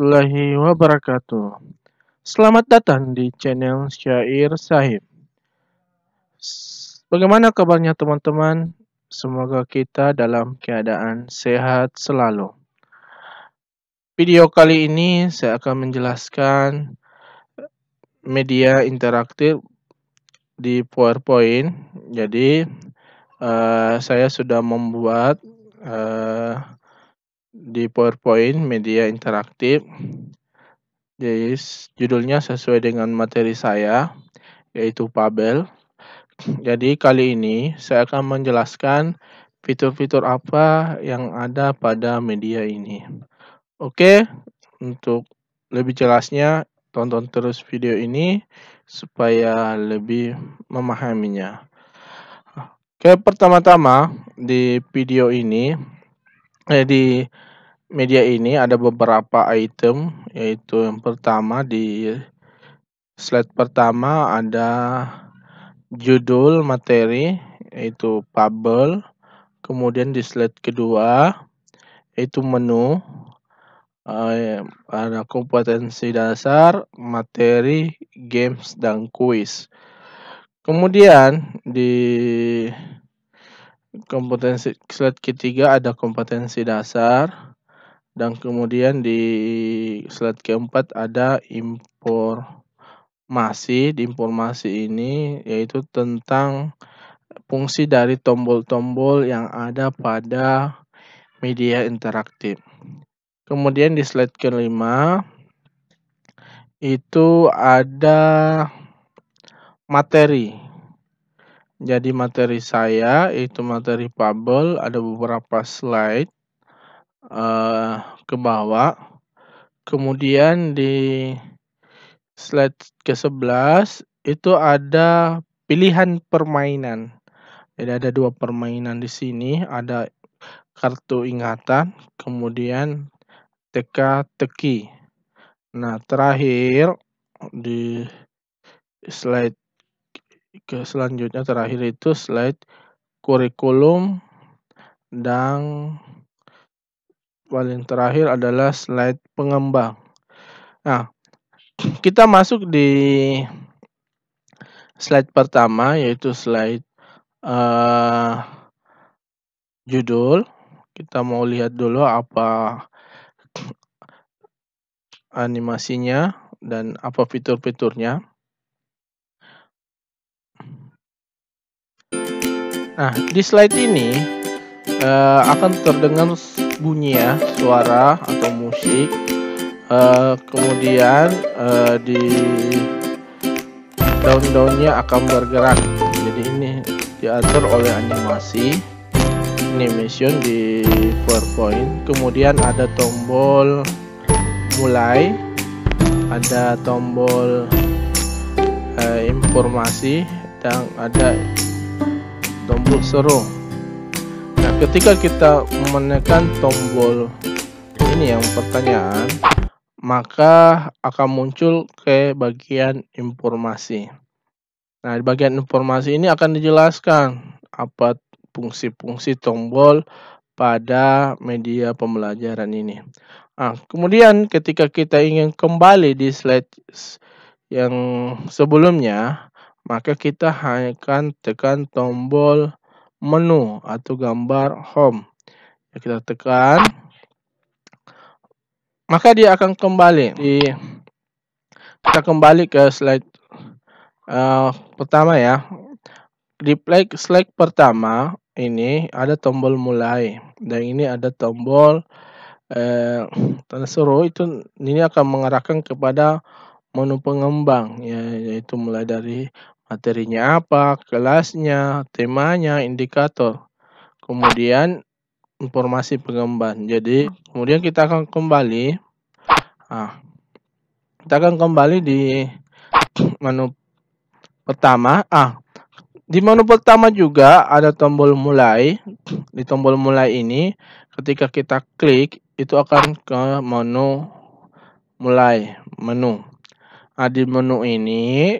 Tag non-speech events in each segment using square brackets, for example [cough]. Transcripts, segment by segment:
warahmatullahi wabarakatuh. Selamat datang di channel Syair Sahib. Bagaimana kabarnya teman-teman? Semoga kita dalam keadaan sehat selalu. Video kali ini saya akan menjelaskan media interaktif di PowerPoint. Jadi, uh, saya sudah membuat uh, di PowerPoint media interaktif. Jadi judulnya sesuai dengan materi saya yaitu Pabel. Jadi kali ini saya akan menjelaskan fitur-fitur apa yang ada pada media ini. Oke, untuk lebih jelasnya tonton terus video ini supaya lebih memahaminya. Oke, pertama-tama di video ini eh di media ini ada beberapa item yaitu yang pertama di slide pertama ada judul materi yaitu bubble kemudian di slide kedua yaitu menu eh, ada kompetensi dasar materi games dan quiz kemudian di kompetensi slide ketiga ada kompetensi dasar dan kemudian di slide keempat ada informasi di informasi ini yaitu tentang fungsi dari tombol-tombol yang ada pada media interaktif kemudian di slide kelima itu ada materi jadi materi saya itu materi bubble ada beberapa slide uh, ke bawah. Kemudian di slide ke-11 itu ada pilihan permainan. Jadi ada dua permainan di sini, ada kartu ingatan, kemudian teka-teki. Nah, terakhir di slide ke selanjutnya terakhir itu slide kurikulum dan paling terakhir adalah slide pengembang. Nah, [clears throat] kita masuk di slide pertama yaitu slide uh, judul. Kita mau lihat dulu apa [clears throat] animasinya dan apa fitur-fiturnya. Nah, di slide ini uh, akan terdengar bunyi ya suara atau musik uh, kemudian uh, di daun-daunnya akan bergerak jadi ini diatur oleh animasi animation di PowerPoint kemudian ada tombol mulai ada tombol uh, informasi dan ada tombol seru ketika kita menekan tombol ini yang pertanyaan maka akan muncul ke bagian informasi nah di bagian informasi ini akan dijelaskan apa fungsi-fungsi tombol pada media pembelajaran ini nah, kemudian ketika kita ingin kembali di slide yang sebelumnya maka kita hanya akan tekan tombol menu atau gambar home. Ya, kita tekan. Maka dia akan kembali di kita kembali ke slide uh, pertama ya. Di slide pertama ini ada tombol mulai dan ini ada tombol eh, tanda seru itu ini akan mengarahkan kepada menu pengembang ya, yaitu mulai dari materinya apa, kelasnya, temanya, indikator. Kemudian informasi pengemban. Jadi, kemudian kita akan kembali ah, kita akan kembali di menu pertama. Ah, di menu pertama juga ada tombol mulai. Di tombol mulai ini ketika kita klik itu akan ke menu mulai menu. Nah, di menu ini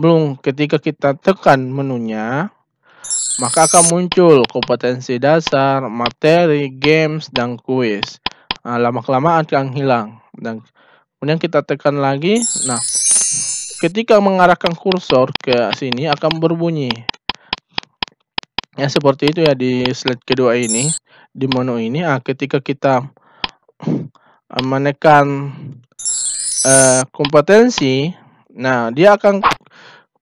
belum ketika kita tekan menunya, maka akan muncul kompetensi dasar, materi, games, dan kuis. Nah, lama-kelamaan akan hilang. Dan kemudian kita tekan lagi. Nah, ketika mengarahkan kursor ke sini akan berbunyi. Ya, seperti itu ya di slide kedua ini, di menu ini. ah ketika kita eh, menekan eh, kompetensi, nah dia akan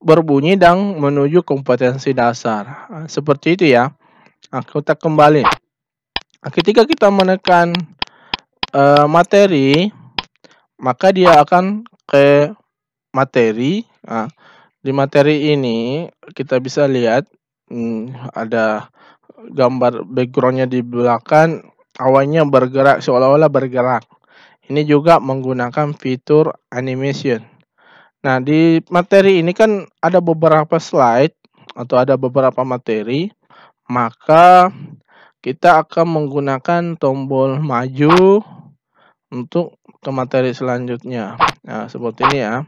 berbunyi dan menuju kompetensi dasar. Ah, seperti itu ya. Nah, tak kembali. Nah, ketika kita menekan uh, materi, maka dia akan ke materi. Nah, di materi ini kita bisa lihat hmm, ada gambar backgroundnya di belakang awalnya bergerak seolah-olah bergerak. Ini juga menggunakan fitur animation. Nah, di materi ini kan ada beberapa slide atau ada beberapa materi, maka kita akan menggunakan tombol maju untuk ke materi selanjutnya. Nah, seperti ini ya.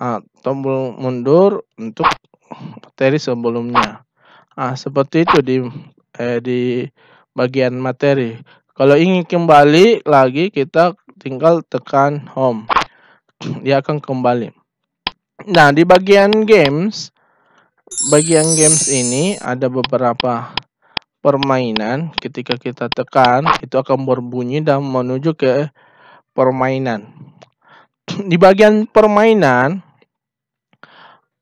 Nah, tombol mundur untuk materi sebelumnya. Nah, seperti itu di eh, di bagian materi. Kalau ingin kembali lagi kita tinggal tekan home. Dia akan kembali. Nah, di bagian games, bagian games ini ada beberapa permainan. Ketika kita tekan, itu akan berbunyi dan menuju ke permainan. Di bagian permainan,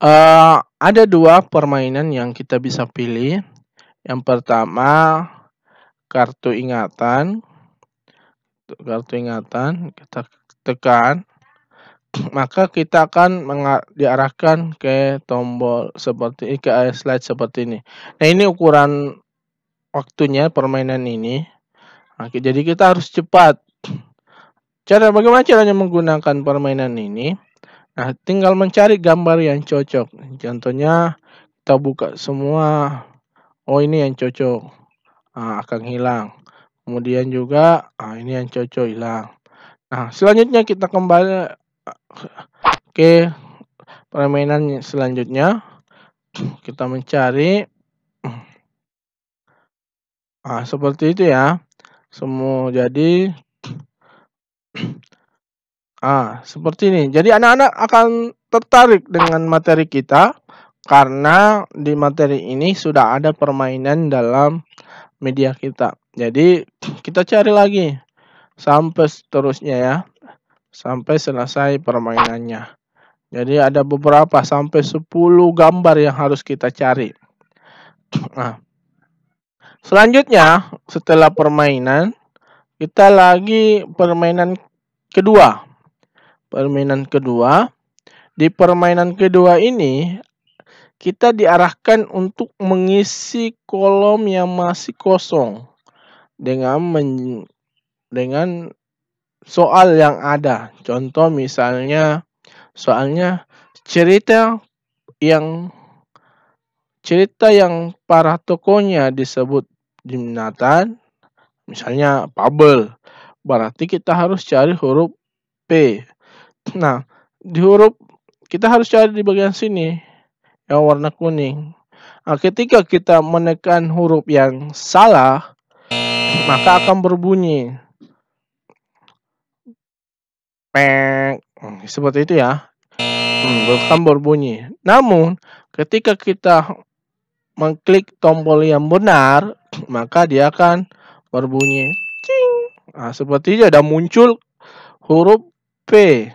uh, ada dua permainan yang kita bisa pilih. Yang pertama, kartu ingatan. Kartu ingatan, kita tekan maka kita akan diarahkan ke tombol seperti ke slide seperti ini. Nah ini ukuran waktunya permainan ini. Oke, nah, jadi kita harus cepat. Cara bagaimana caranya menggunakan permainan ini? Nah, tinggal mencari gambar yang cocok. Contohnya kita buka semua. Oh, ini yang cocok. Nah, akan hilang. Kemudian juga, nah, ini yang cocok hilang. Nah, selanjutnya kita kembali Oke, permainan selanjutnya kita mencari nah, seperti itu ya. Semua jadi ah seperti ini. Jadi anak-anak akan tertarik dengan materi kita karena di materi ini sudah ada permainan dalam media kita. Jadi kita cari lagi sampai seterusnya ya sampai selesai permainannya. Jadi ada beberapa sampai 10 gambar yang harus kita cari. Nah, selanjutnya setelah permainan kita lagi permainan kedua. Permainan kedua di permainan kedua ini kita diarahkan untuk mengisi kolom yang masih kosong dengan men dengan soal yang ada. Contoh misalnya soalnya cerita yang cerita yang para tokonya disebut binatang, misalnya Pabel, berarti kita harus cari huruf P. Nah, di huruf kita harus cari di bagian sini yang warna kuning. Nah, ketika kita menekan huruf yang salah, maka akan berbunyi peng hmm, seperti itu ya hmm, berbunyi namun ketika kita mengklik tombol yang benar [clears throat] maka dia akan berbunyi cing nah, seperti itu ada muncul huruf P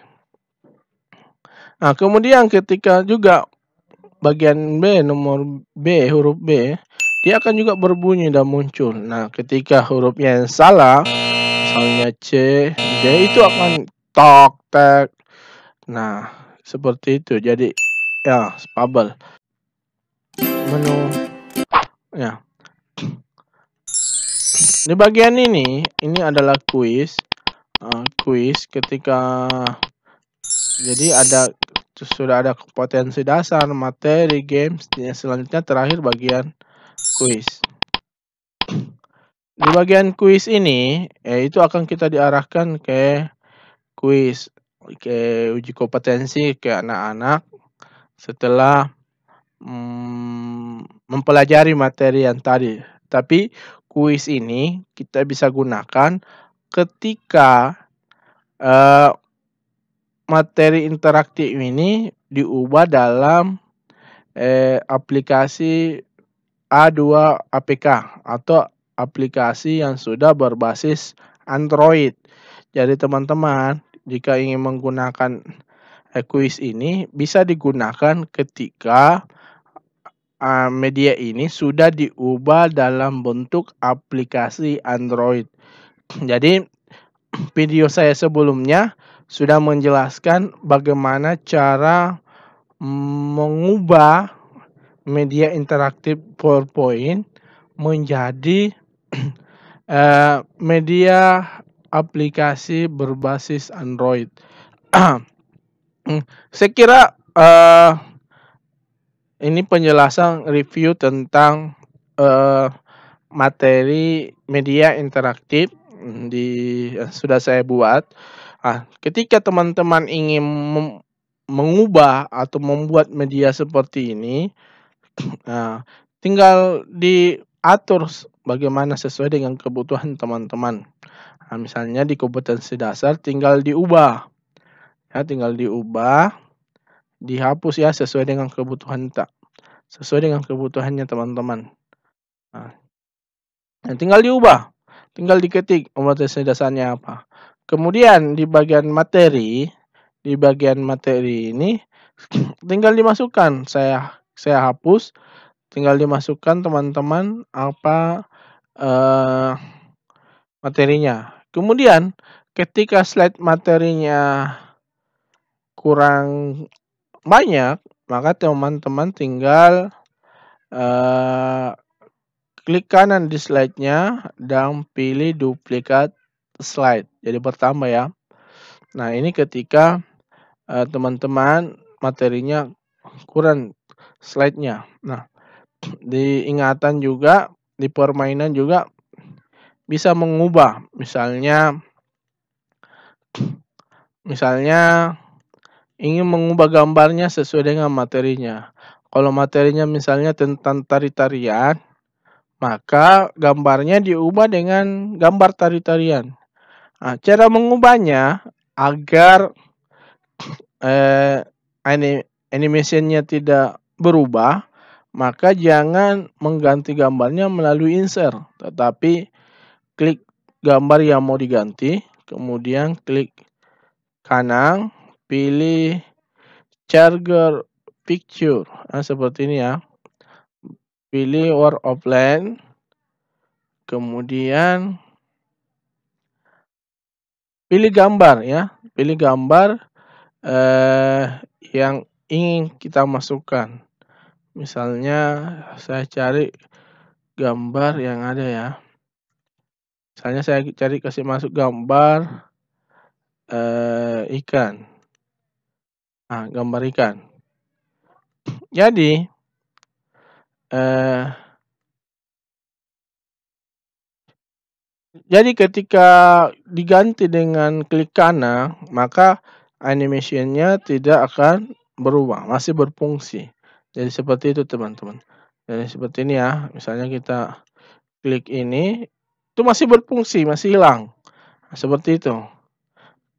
nah kemudian ketika juga bagian B nomor B huruf B dia akan juga berbunyi dan muncul. Nah, ketika huruf yang salah, misalnya C, D itu akan tok tek. Nah, seperti itu. Jadi ya spabel. Menu ya. Di bagian ini, ini adalah kuis. Uh, kuis ketika jadi ada sudah ada kompetensi dasar, materi, games, yang selanjutnya terakhir bagian kuis. Di bagian kuis ini, yaitu akan kita diarahkan ke kuis, kayak uji kompetensi ke anak-anak setelah mm, mempelajari materi yang tadi. Tapi kuis ini kita bisa gunakan ketika uh, materi interaktif ini diubah dalam uh, aplikasi A2 APK atau aplikasi yang sudah berbasis Android. Jadi teman-teman, jika ingin menggunakan kuis ini bisa digunakan ketika media ini sudah diubah dalam bentuk aplikasi Android. Jadi video saya sebelumnya sudah menjelaskan bagaimana cara mengubah media interaktif PowerPoint menjadi [clears throat] eh, media aplikasi berbasis Android. [clears throat] Saya kira uh, ini penjelasan review tentang uh, materi media interaktif di sudah saya buat. Nah, ketika teman-teman ingin mengubah atau membuat media seperti ini, nah, [clears throat] tinggal diatur bagaimana sesuai dengan kebutuhan teman-teman. Nah, misalnya di kompetensi dasar tinggal diubah. Ya, tinggal diubah, dihapus ya sesuai dengan kebutuhan tak. Sesuai dengan kebutuhannya teman-teman. Nah, nah, tinggal diubah. Tinggal diketik kompetensi dasarnya apa. Kemudian di bagian materi, di bagian materi ini [clears throat] tinggal dimasukkan. Saya saya hapus, tinggal dimasukkan teman-teman apa eh, materinya Kemudian ketika slide materinya kurang banyak, maka teman-teman tinggal uh, klik kanan di slide-nya dan pilih duplikat slide. Jadi bertambah ya. Nah, ini ketika eh, teman-teman uh, materinya kurang slide-nya. Nah, di ingatan juga, di permainan juga bisa mengubah misalnya misalnya ingin mengubah gambarnya sesuai dengan materinya. Kalau materinya misalnya tentang tari-tarian, maka gambarnya diubah dengan gambar tari-tarian. Nah, cara mengubahnya agar [clears throat] eh, anim animationnya tidak berubah, maka jangan mengganti gambarnya melalui insert, tetapi klik gambar yang mau diganti, kemudian klik kanan, pilih charger picture, nah, seperti ini ya. Pilih word of offline, kemudian pilih gambar ya, pilih gambar eh, yang ingin kita masukkan. Misalnya saya cari gambar yang ada ya. Misalnya saya cari kasih masuk gambar, eh, ikan. Ah, gambar ikan. Jadi, eh, jadi ketika diganti dengan klik kanan, maka animation tidak akan berubah, masih berfungsi. Jadi seperti itu teman-teman. Jadi seperti ini ya, misalnya kita klik ini itu masih berfungsi, masih hilang. seperti itu.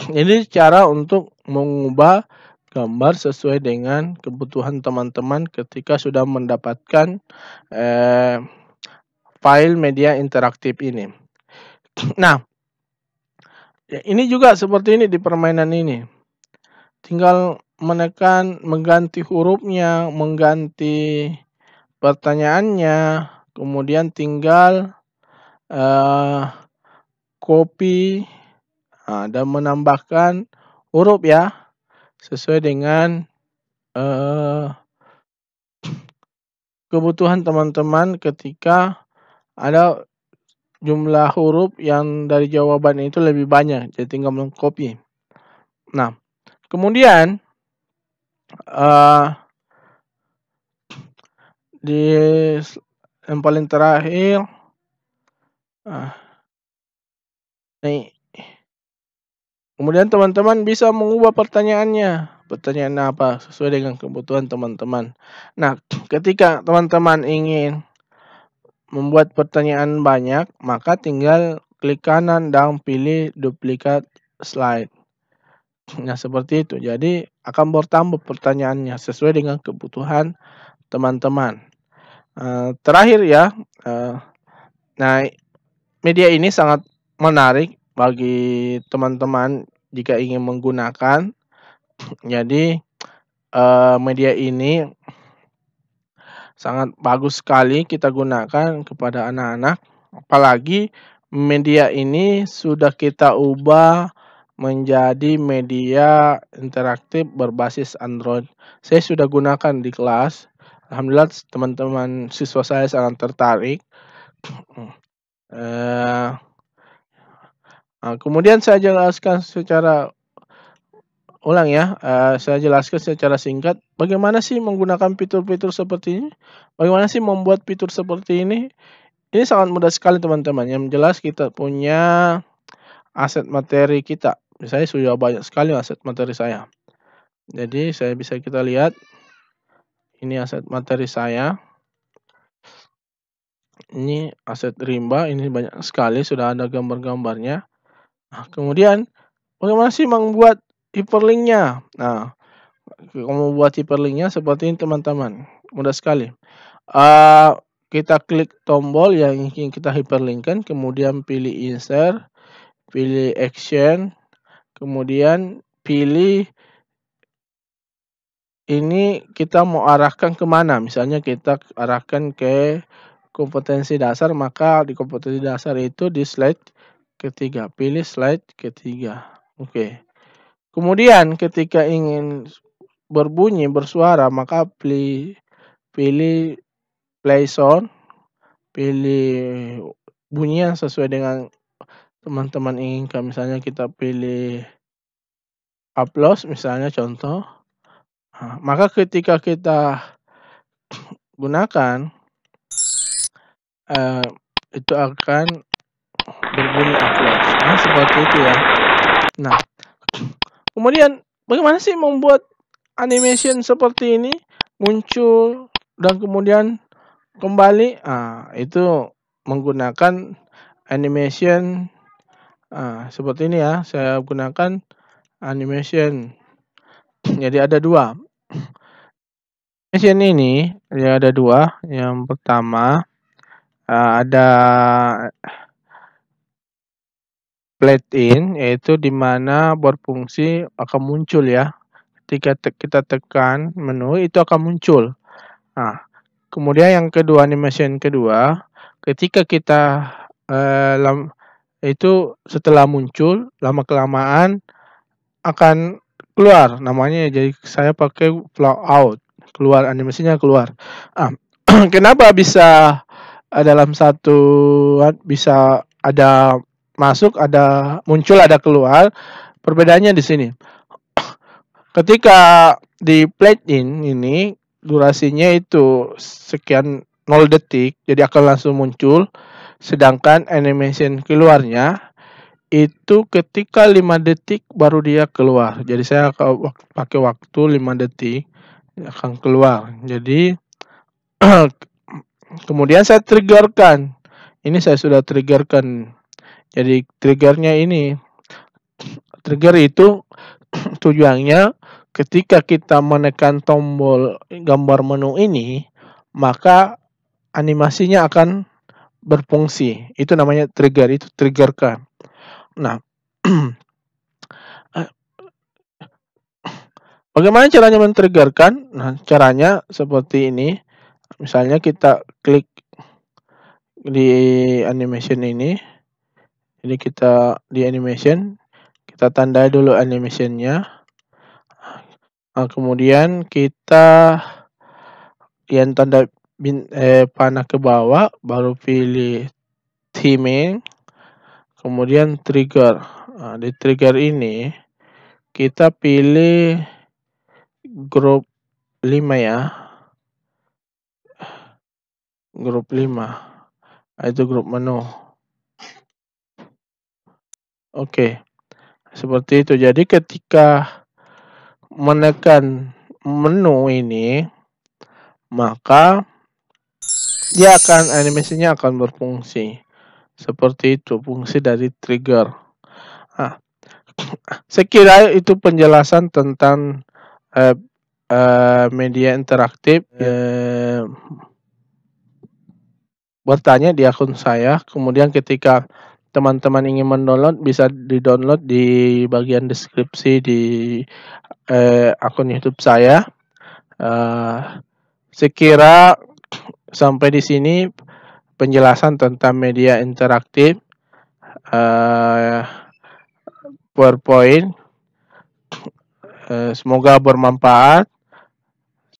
Ini cara untuk mengubah gambar sesuai dengan kebutuhan teman-teman ketika sudah mendapatkan eh, file media interaktif ini. Nah, ini juga seperti ini di permainan ini. Tinggal menekan mengganti hurufnya, mengganti pertanyaannya, kemudian tinggal Eh, kopi, ah, dan menambahkan huruf ya, sesuai dengan, uh, kebutuhan teman-teman ketika ada jumlah huruf yang dari jawaban itu lebih banyak, jadi tinggal mengcopy. Nah, kemudian, uh, di yang paling terakhir Ah. Nih. Kemudian teman-teman bisa mengubah pertanyaannya. Pertanyaan apa sesuai dengan kebutuhan teman-teman. Nah, ketika teman-teman ingin membuat pertanyaan banyak, maka tinggal klik kanan dan pilih duplikat slide. Nah, seperti itu. Jadi, akan bertambah pertanyaannya sesuai dengan kebutuhan teman-teman. Eh, terakhir ya, uh, nah media ini sangat menarik bagi teman-teman jika ingin menggunakan. Jadi uh, media ini sangat bagus sekali kita gunakan kepada anak-anak. Apalagi media ini sudah kita ubah menjadi media interaktif berbasis Android. Saya sudah gunakan di kelas. Alhamdulillah teman-teman siswa saya sangat tertarik. Uh, uh, kemudian saya jelaskan secara ulang ya, uh, saya jelaskan secara singkat bagaimana sih menggunakan fitur-fitur seperti ini, bagaimana sih membuat fitur seperti ini. Ini sangat mudah sekali teman-teman. Yang jelas kita punya aset materi kita. Misalnya sudah banyak sekali aset materi saya. Jadi saya bisa kita lihat ini aset materi saya. Ini aset rimba, ini banyak sekali sudah ada gambar-gambarnya. Nah, kemudian bagaimana sih membuat hyperlinknya? Nah, kamu buat hyperlinknya seperti ini teman-teman, mudah sekali. Uh, kita klik tombol yang ingin kita hyperlinkkan, kemudian pilih insert, pilih action, kemudian pilih ini kita mau arahkan kemana. Misalnya kita arahkan ke kompetensi dasar, maka di kompetensi dasar itu di slide ketiga. Pilih slide ketiga. Oke. Okay. Kemudian ketika ingin berbunyi, bersuara, maka pilih, pilih play sound, pilih bunyian sesuai dengan teman-teman inginkan. Misalnya kita pilih applause, misalnya contoh. Nah, maka ketika kita [clears throat] gunakan uh, itu akan berbunyi upload. Nah, seperti itu ya. Nah, kemudian bagaimana sih membuat animation seperti ini muncul dan kemudian kembali? Ah, itu menggunakan animation ah, seperti ini ya. Saya gunakan animation. Jadi ada dua. Animation ini ya ada dua. Yang pertama uh, ada plate-in yaitu di mana berfungsi akan muncul ya. Ketika te kita tekan menu itu akan muncul. Nah, kemudian yang kedua animation kedua, ketika kita uh, itu setelah muncul lama kelamaan akan keluar namanya jadi saya pakai flow out keluar animasinya keluar ah, [clears throat] kenapa bisa Eh, dalam satu kan, bisa ada masuk, ada muncul, ada keluar. Perbedaannya di sini. [coughs] Ketika di plate in ini durasinya itu sekian 0 detik, jadi akan langsung muncul. Sedangkan animation keluarnya itu ketika 5 detik baru dia keluar. Jadi saya pakai waktu 5 detik akan keluar. Jadi [coughs] kemudian saya triggerkan ini saya sudah triggerkan jadi triggernya ini trigger itu [clears throat] tujuannya ketika kita menekan tombol gambar menu ini maka animasinya akan berfungsi itu namanya trigger itu triggerkan nah [clears throat] bagaimana caranya men-triggerkan nah caranya seperti ini misalnya kita klik di animation ini jadi kita di animation kita tandai dulu animationnya nah, kemudian kita yang tanda bin, eh, panah ke bawah baru pilih timing. kemudian trigger nah, di trigger ini kita pilih grup 5 ya Grup 5, ah, itu grup menu. Oke, seperti itu. Jadi ketika menekan menu ini, maka dia akan animasinya akan berfungsi seperti itu fungsi dari trigger. Nah, [clears throat] itu penjelasan tentang eh, eh, media interaktif. Ya. Eh, bertanya di akun saya. Kemudian ketika teman-teman ingin mendownload bisa didownload di bagian deskripsi di eh, akun YouTube saya. Uh, sekira sampai di sini penjelasan tentang media interaktif uh, PowerPoint. Uh, semoga bermanfaat.